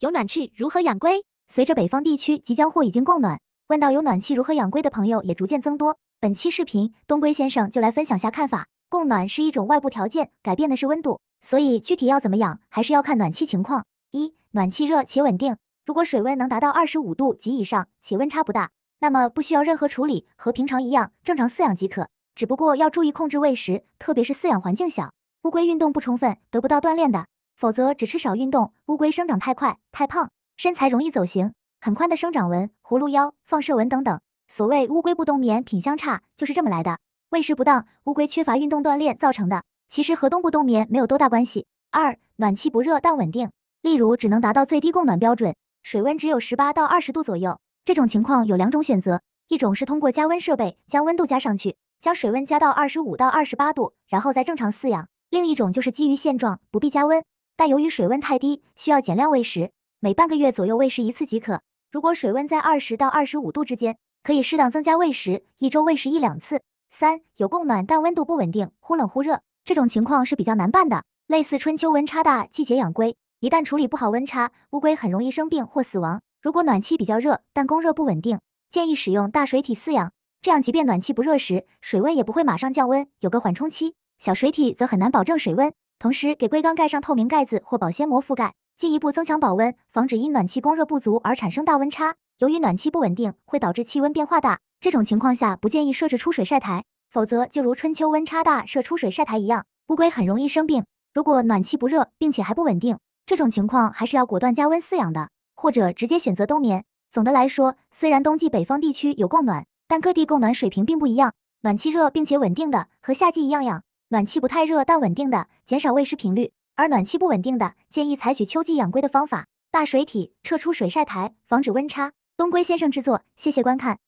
有暖气如何养龟？随着北方地区即将或已经供暖，问到有暖气如何养龟的朋友也逐渐增多。本期视频，东龟先生就来分享下看法。供暖是一种外部条件，改变的是温度，所以具体要怎么养，还是要看暖气情况。一、暖气热且稳定，如果水温能达到二十五度及以上，且温差不大，那么不需要任何处理，和平常一样正常饲养即可。只不过要注意控制喂食，特别是饲养环境小，乌龟运动不充分，得不到锻炼的。否则只吃少运动，乌龟生长太快太胖，身材容易走形，很宽的生长纹、葫芦腰、放射纹等等。所谓乌龟不冬眠品相差就是这么来的。喂食不当，乌龟缺乏运动锻炼造成的，其实和冬不冬眠没有多大关系。二，暖气不热但稳定，例如只能达到最低供暖标准，水温只有十八到二十度左右。这种情况有两种选择，一种是通过加温设备将温度加上去，将水温加到二十五到二十八度，然后再正常饲养；另一种就是基于现状，不必加温。但由于水温太低，需要减量喂食，每半个月左右喂食一次即可。如果水温在二十到二十五度之间，可以适当增加喂食，一周喂食一两次。三有供暖但温度不稳定，忽冷忽热，这种情况是比较难办的。类似春秋温差大季节养龟，一旦处理不好温差，乌龟很容易生病或死亡。如果暖气比较热，但供热不稳定，建议使用大水体饲养，这样即便暖气不热时，水温也不会马上降温，有个缓冲期。小水体则很难保证水温。同时给龟缸盖上透明盖子或保鲜膜覆盖，进一步增强保温，防止因暖气供热不足而产生大温差。由于暖气不稳定，会导致气温变化大。这种情况下不建议设置出水晒台，否则就如春秋温差大设出水晒台一样，乌龟很容易生病。如果暖气不热并且还不稳定，这种情况还是要果断加温饲养的，或者直接选择冬眠。总的来说，虽然冬季北方地区有供暖，但各地供暖水平并不一样。暖气热并且稳定的，和夏季一样养。暖气不太热但稳定的，减少喂食频率；而暖气不稳定的，建议采取秋季养龟的方法，大水体撤出水晒台，防止温差。东龟先生制作，谢谢观看。